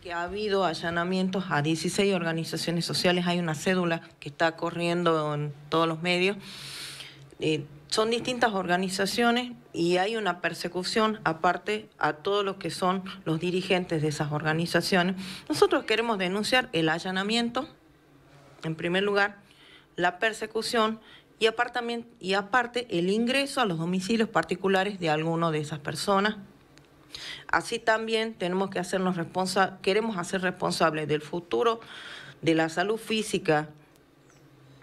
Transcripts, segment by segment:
que ha habido allanamientos a 16 organizaciones sociales, hay una cédula que está corriendo en todos los medios. Eh, son distintas organizaciones y hay una persecución aparte a todos los que son los dirigentes de esas organizaciones. Nosotros queremos denunciar el allanamiento, en primer lugar, la persecución y aparte, y aparte el ingreso a los domicilios particulares de alguno de esas personas Así también tenemos que hacernos queremos hacer responsables del futuro, de la salud física,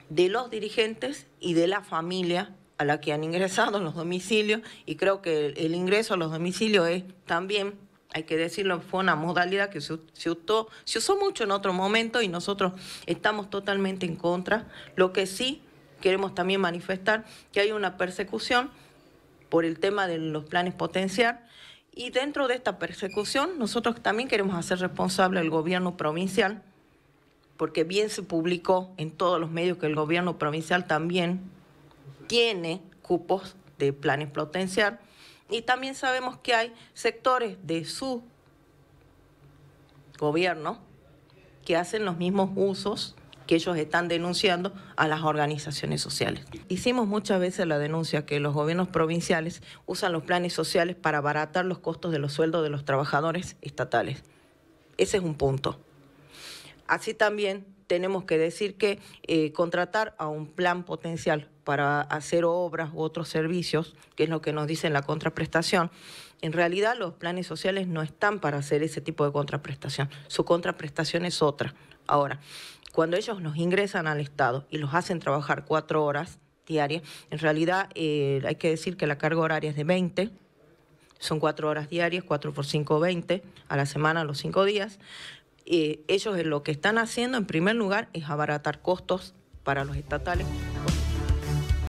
de los dirigentes y de la familia a la que han ingresado en los domicilios y creo que el, ingreso a los domicilios es también, hay que decirlo, fue una modalidad que se, usó, se usó mucho en otro momento y nosotros estamos totalmente en contra. Lo que sí queremos también manifestar que hay una persecución por el tema de los planes potenciar y dentro de esta persecución, nosotros también queremos hacer responsable al gobierno provincial, porque bien se publicó en todos los medios que el gobierno provincial también tiene cupos de planes potencial. Y también sabemos que hay sectores de su gobierno que hacen los mismos usos que ellos están denunciando a las organizaciones sociales. Hicimos muchas veces la denuncia que los gobiernos provinciales usan los planes sociales para abaratar los costos de los sueldos de los trabajadores estatales. Ese es un punto. Así también tenemos que decir que eh, contratar a un plan potencial para hacer obras u otros servicios, que es lo que nos dice la contraprestación, en realidad los planes sociales no están para hacer ese tipo de contraprestación. Su contraprestación es otra. Ahora, cuando ellos nos ingresan al Estado y los hacen trabajar cuatro horas diarias, en realidad eh, hay que decir que la carga horaria es de 20, son cuatro horas diarias, cuatro por cinco, 20 a la semana, los cinco días. Eh, ellos lo que están haciendo en primer lugar es abaratar costos para los estatales.